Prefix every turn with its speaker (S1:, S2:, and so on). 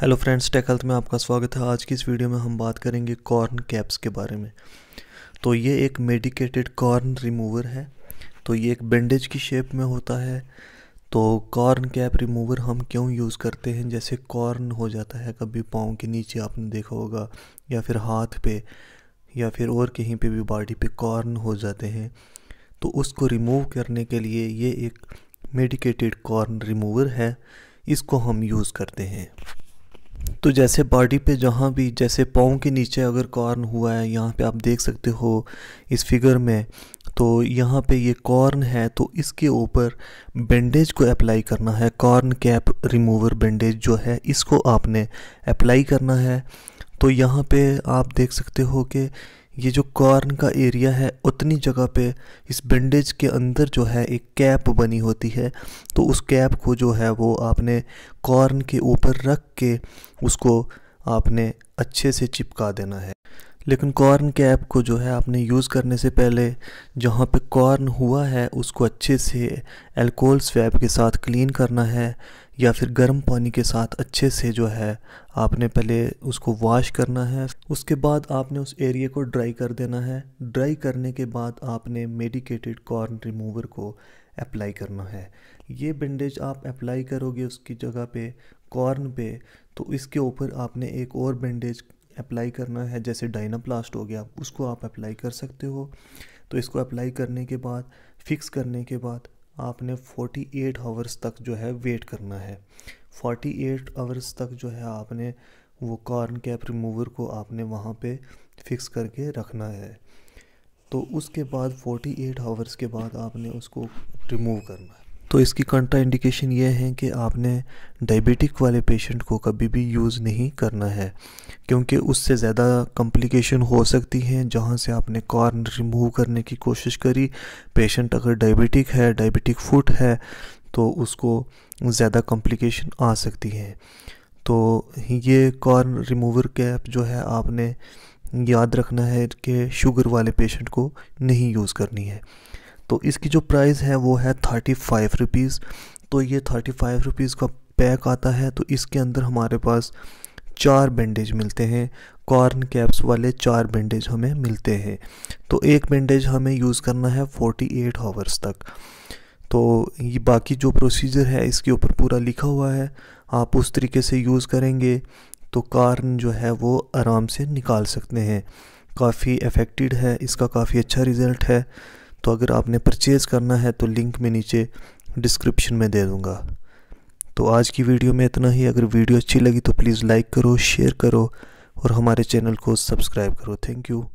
S1: hello friends take health में आपका स्वागत है आज की इस वीडियो में हम बात करेंगे कॉर्न कैप्स के बारे में तो ये एक मेडिकेटेड कॉर्न रिमूवर है तो ये एक बैंडेज की शेप में होता है तो कॉर्न कैप रिमूवर हम क्यों यूज़ करते हैं जैसे कॉर्न हो जाता है कभी पाँव के नीचे आपने देखा होगा या फिर हाथ पे या फिर और कहीं पे भी बॉडी पे कॉर्न हो जाते हैं तो उसको रिमूव करने के लिए ये एक मेडिकेटेड कॉर्न रिमूवर है इसको हम यूज़ करते हैं तो जैसे बॉडी पे जहाँ भी जैसे पाँव के नीचे अगर कॉर्न हुआ है यहाँ पे आप देख सकते हो इस फिगर में तो यहाँ पे ये कॉर्न है तो इसके ऊपर बैंडेज को अप्लाई करना है कॉर्न कैप रिमूवर बैंडेज जो है इसको आपने अप्लाई करना है तो यहाँ पे आप देख सकते हो कि ये जो कॉर्न का एरिया है उतनी जगह पे इस बैंडेज के अंदर जो है एक कैप बनी होती है तो उस कैप को जो है वो आपने कॉर्न के ऊपर रख के उसको आपने अच्छे से चिपका देना है लेकिन कॉर्न कैप को जो है आपने यूज़ करने से पहले जहाँ पे कॉर्न हुआ है उसको अच्छे से एल्कोहल स्वैब के साथ क्लीन करना है या फिर गर्म पानी के साथ अच्छे से जो है आपने पहले उसको वॉश करना है उसके बाद आपने उस एरिया को ड्राई कर देना है ड्राई करने के बाद आपने मेडिकेटेड कॉर्न रिमूवर को अप्लाई करना है ये बैंडेज आप अप्लाई करोगे उसकी जगह पे कॉर्न पे तो इसके ऊपर आपने एक और बैंडेज अप्लाई करना है जैसे डाइनाप्लास्ट हो गया उसको आप अप्लाई कर सकते हो तो इसको अप्लाई करने के बाद फिक्स करने के बाद आपने 48 एट आवर्स तक जो है वेट करना है 48 एट आवर्स तक जो है आपने वो कॉर्न कैप रिमूवर को आपने वहाँ पे फिक्स करके रखना है तो उसके बाद 48 एट आवर्स के बाद आपने उसको रिमूव करना है तो इसकी कंट्रा इंडिकेशन ये है कि आपने डायबिटिक वाले पेशेंट को कभी भी यूज़ नहीं करना है क्योंकि उससे ज़्यादा कम्प्लिकेशन हो सकती हैं जहाँ से आपने कॉर्न रिमूव करने की कोशिश करी पेशेंट अगर डायबिटिक है डायबिटिक फुट है तो उसको ज़्यादा कम्प्लिकेशन आ सकती है तो ये कॉर्न रिमूवर कैप जो है आपने याद रखना है कि शुगर वाले पेशेंट को नहीं यूज़ करनी है तो इसकी जो प्राइस है वो है थर्टी फाइव रुपीज़ तो ये थर्टी फाइव रुपीज़ का पैक आता है तो इसके अंदर हमारे पास चार बैंडेज मिलते हैं कॉर्न कैप्स वाले चार बैंडेज हमें मिलते हैं तो एक बैंडेज हमें यूज़ करना है फोर्टी एट आवर्स तक तो ये बाकी जो प्रोसीजर है इसके ऊपर पूरा लिखा हुआ है आप उस तरीके से यूज़ करेंगे तो कार्न जो है वो आराम से निकाल सकते हैं काफ़ी अफेक्टेड है इसका काफ़ी अच्छा रिज़ल्ट है तो अगर आपने परचेज़ करना है तो लिंक मैं नीचे डिस्क्रिप्शन में दे दूँगा तो आज की वीडियो में इतना ही अगर वीडियो अच्छी लगी तो प्लीज़ लाइक करो शेयर करो और हमारे चैनल को सब्सक्राइब करो थैंक यू